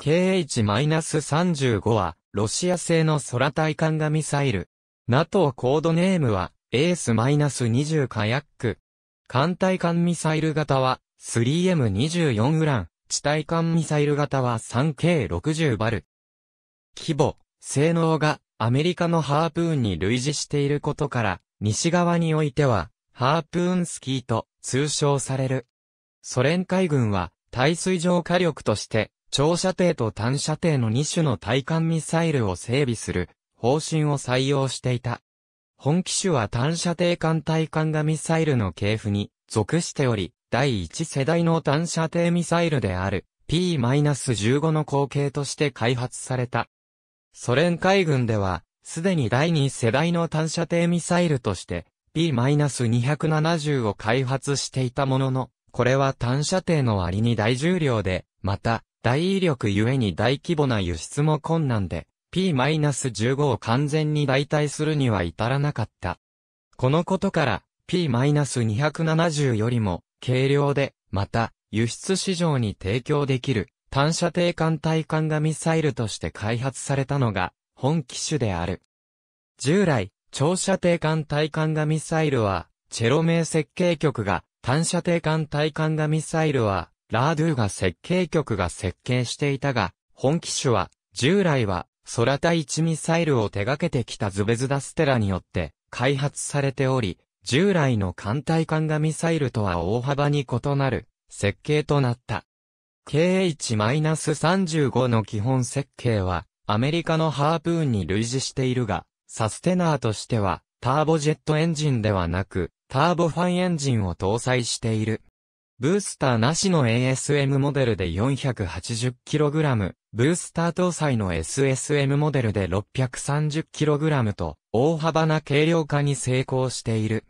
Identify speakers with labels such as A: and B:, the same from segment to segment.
A: KH-35 は、ロシア製の空対艦がミサイル。NATO コードネームは、エース -20 カヤック。艦対艦ミサイル型は、3M24 ウラン、地対艦ミサイル型は 3K60 バル。規模、性能が、アメリカのハープーンに類似していることから、西側においては、ハープーンスキーと通称される。ソ連海軍は、対水上火力として、長射程と短射程の2種の対艦ミサイルを整備する方針を採用していた。本機種は短射程艦対艦がミサイルの系譜に属しており、第1世代の短射程ミサイルである P-15 の後継として開発された。ソ連海軍では、すでに第2世代の短射程ミサイルとして P-270 を開発していたものの、これは短射程の割に大重量で、また、大威力ゆえに大規模な輸出も困難で、P-15 を完全に代替するには至らなかった。このことから、P-270 よりも、軽量で、また、輸出市場に提供できる、単射程艦対艦がミサイルとして開発されたのが、本機種である。従来、長射程艦対艦がミサイルは、チェロ名設計局が、単射程艦対艦がミサイルは、ラードゥが設計局が設計していたが、本機種は、従来は、空対地ミサイルを手掛けてきたズベズダステラによって開発されており、従来の艦隊艦がミサイルとは大幅に異なる設計となった。KH-35 の基本設計は、アメリカのハープーンに類似しているが、サステナーとしては、ターボジェットエンジンではなく、ターボファンエンジンを搭載している。ブースターなしの ASM モデルで 480kg、ブースター搭載の SSM モデルで 630kg と、大幅な軽量化に成功している。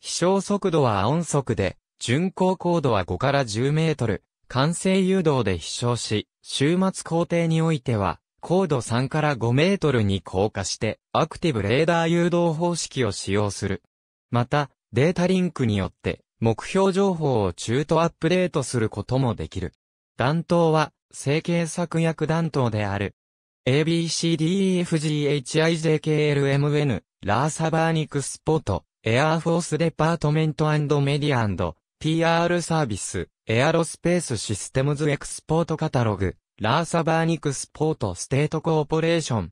A: 飛翔速度は音速で、巡航高度は5から10メートル、完成誘導で飛翔し、終末工程においては、高度3から5メートルに降下して、アクティブレーダー誘導方式を使用する。また、データリンクによって、目標情報を中途アップデートすることもできる。弾頭は、成形策略弾頭である。ABCDEFGHIJKLMN、ラーサバーニクスポート、エアーフォースデパートメントメディア &PR サービス、エアロスペースシステムズエクスポートカタログ、ラーサバーニクスポートステートコーポレーション、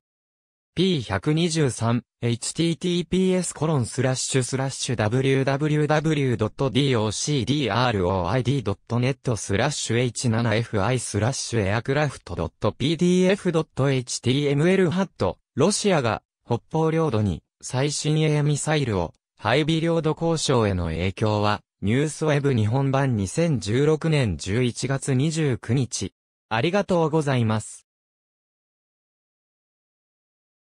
A: P123、https://www.docdroid.net スラッシュ h7fi スラッシュ a f t .pdf.html ハット、ロシアが北方領土に最新鋭ミサイルを配備領土交渉への影響は、ニュースウェブ日本版2016年11月29日。ありがとうございます。